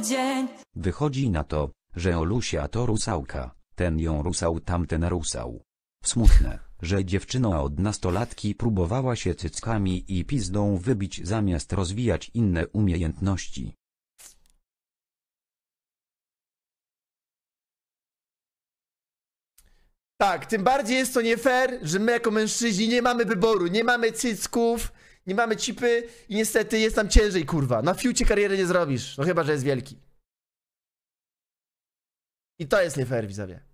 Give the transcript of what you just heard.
dzień. Wychodzi na to, że Olusia to rusałka, ten ją rusał tamten rusał. Smutne, że dziewczyna od nastolatki próbowała się cyckami i pizdą wybić zamiast rozwijać inne umiejętności. Tak, tym bardziej jest to nie fair, że my jako mężczyźni nie mamy wyboru, nie mamy cycków, nie mamy chipy i niestety jest nam ciężej, kurwa. Na fiucie kariery nie zrobisz, no chyba, że jest wielki. I to jest nie fair, widzowie.